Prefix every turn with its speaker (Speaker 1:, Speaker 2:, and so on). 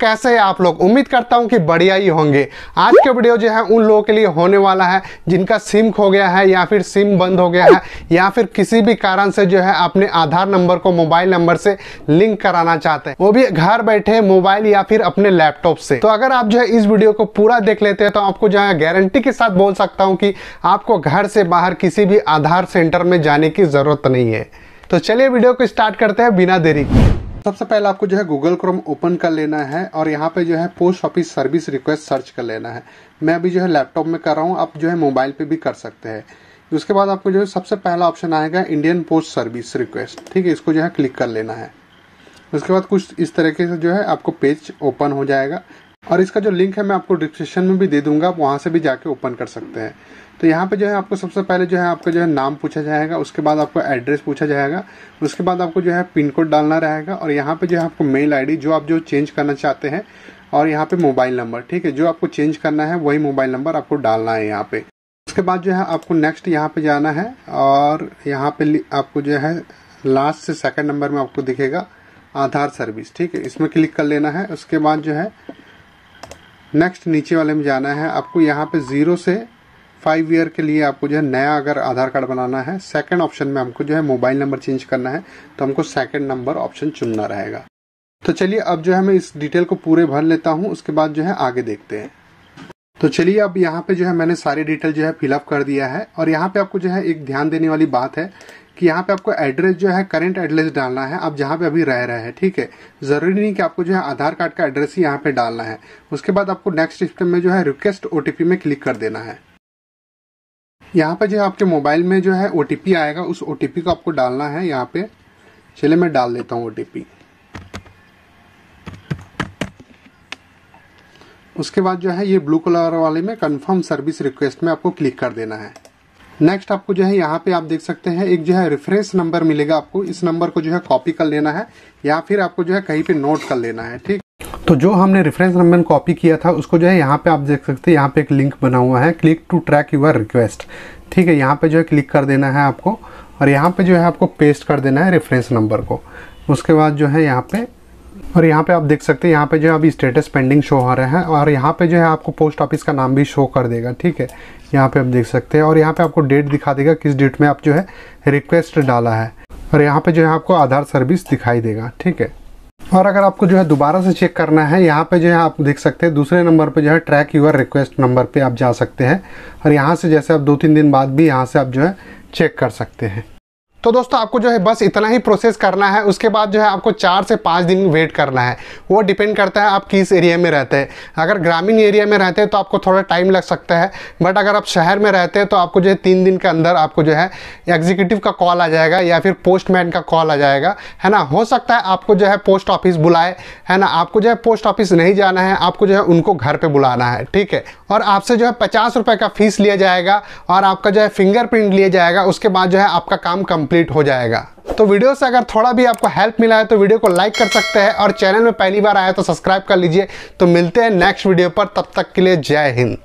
Speaker 1: कैसे हैं आप लोग उम्मीद करता हूं कि बढ़िया ही होंगे आज का वीडियो जो है उन लोगों के लिए होने वाला है जिनका सिम खो गया है या फिर सिम बंद हो गया है या फिर किसी भी कारण से जो है अपने आधार नंबर को मोबाइल नंबर से लिंक कराना चाहते हैं वो भी घर बैठे मोबाइल या फिर अपने लैपटॉप से तो अगर आप जो है इस वीडियो को पूरा देख लेते हैं तो आपको जो है गारंटी के साथ बोल सकता हूँ कि आपको घर से बाहर किसी भी आधार सेंटर में जाने की ज़रूरत नहीं है तो चलिए वीडियो को स्टार्ट करते हैं बिना देरी के सबसे पहले आपको जो है गूगल क्रोम ओपन कर लेना है और यहाँ पे जो है post office service request search कर लेना है मैं अभी जो है लैपटॉप में कर रहा हूँ आप जो है मोबाइल पे भी कर सकते हैं उसके बाद आपको जो है सबसे पहला ऑप्शन आएगा इंडियन पोस्ट सर्विस रिक्वेस्ट ठीक है इसको जो है क्लिक कर लेना है उसके बाद कुछ इस तरीके से जो है आपको पेज ओपन हो जाएगा और इसका जो लिंक है मैं आपको डिस्क्रिप्शन में भी दे दूंगा आप वहां से भी जाके ओपन कर सकते हैं तो यहाँ पे जो है आपको सबसे पहले जो है आपका जो है नाम पूछा जाएगा उसके बाद आपको एड्रेस पूछा जाएगा उसके बाद आपको जो है पिन कोड डालना रहेगा और यहाँ पे जो है आपको मेल आईडी जो आप जो चेंज करना चाहते हैं और यहाँ पे मोबाइल नंबर ठीक है जो आपको चेंज करना है वही मोबाइल नंबर आपको डालना है यहाँ पे उसके बाद जो है आपको नेक्स्ट यहाँ पे जाना है और यहाँ पे आपको जो है लास्ट से सेकेंड नंबर में आपको दिखेगा आधार सर्विस ठीक है इसमें क्लिक कर लेना है उसके बाद जो है नेक्स्ट नीचे वाले में जाना है आपको यहाँ पे ज़ीरो से फाइव ईयर के लिए आपको जो है नया अगर आधार कार्ड बनाना है सेकंड ऑप्शन में हमको जो है मोबाइल नंबर चेंज करना है तो हमको सेकंड नंबर ऑप्शन चुनना रहेगा तो चलिए अब जो है मैं इस डिटेल को पूरे भर लेता हूँ उसके बाद जो है आगे देखते हैं तो चलिए अब यहाँ पे जो है मैंने सारी डिटेल जो है फिलअप कर दिया है और यहाँ पे आपको जो है एक ध्यान देने वाली बात है कि यहाँ पे आपको एड्रेस जो है करेंट एड्रेस डालना है आप जहाँ पे अभी रह रहे हैं ठीक है जरूरी नहीं कि आपको जो है आधार कार्ड का एड्रेस ही यहाँ पे डालना है उसके बाद आपको नेक्स्ट स्टेप में जो है रिक्वेस्ट ओटीपी में क्लिक कर देना है यहाँ पे जो है आपके मोबाइल में जो है ओटीपी आएगा उस ओ को आपको डालना है यहाँ पे चलिए मैं डाल देता हूँ ओ उसके बाद जो है ये ब्लू कलर वाले में कंफर्म सर्विस रिक्वेस्ट में आपको क्लिक कर देना है नेक्स्ट आपको जो है यहाँ पे आप देख सकते हैं एक जो है रेफरेंस नंबर मिलेगा आपको इस नंबर को जो है कॉपी कर लेना है या फिर आपको जो है कहीं पे नोट कर लेना है ठीक तो जो हमने रेफरेंस नंबर कॉपी किया था उसको जो है यहाँ पे आप देख सकते हैं यहाँ पे एक लिंक बना हुआ है click to track your request ठीक है यहाँ पे जो है क्लिक कर देना है आपको और यहाँ पे जो है आपको पेस्ट कर देना है रेफरेंस नंबर को उसके बाद जो है यहाँ पे और यहाँ पे आप देख सकते हैं यहाँ पे जो है अभी स्टेटस पेंडिंग शो हो रहा है और यहाँ पे जो है आपको पोस्ट ऑफिस का नाम भी शो कर देगा ठीक है यहाँ पे आप देख सकते हैं और यहाँ पे आपको डेट दिखा देगा किस डेट में आप जो है रिक्वेस्ट डाला है और यहाँ पे जो है आपको आधार सर्विस दिखाई देगा ठीक है और अगर आपको जो है दोबारा से चेक करना है यहाँ पे जो है आप देख सकते हैं दूसरे नंबर पे जो है ट्रैक यूर रिक्वेस्ट नंबर पे आप जा सकते हैं और यहाँ से जैसे आप दो तीन दिन बाद भी यहाँ से आप जो है चेक कर सकते हैं तो दोस्तों आपको जो है बस इतना ही प्रोसेस करना है उसके बाद जो है आपको चार से पाँच दिन वेट करना है वो डिपेंड करता है आप किस एरिया में रहते हैं अगर ग्रामीण एरिया में रहते हैं तो आपको थोड़ा टाइम लग सकता है बट अगर आप शहर में रहते हैं तो आपको जो है तीन दिन के अंदर आपको जो है एग्जीक्यूटिव का कॉल आ जाएगा या फिर पोस्टमैन का कॉल आ जाएगा है ना हो सकता है आपको जो है पोस्ट ऑफिस बुलाए है ना आपको जो है पोस्ट ऑफिस नहीं जाना है आपको जो है उनको घर पर बुलाना है ठीक है और आपसे जो है पचास रुपये का फीस लिया जाएगा और आपका जो है फिंगरप्रिंट लिया जाएगा उसके बाद जो है आपका काम कम कंप्लीट हो जाएगा तो वीडियो से अगर थोड़ा भी आपको हेल्प मिला है तो वीडियो को लाइक कर सकते हैं और चैनल में पहली बार आया तो सब्सक्राइब कर लीजिए तो मिलते हैं नेक्स्ट वीडियो पर तब तक के लिए जय हिंद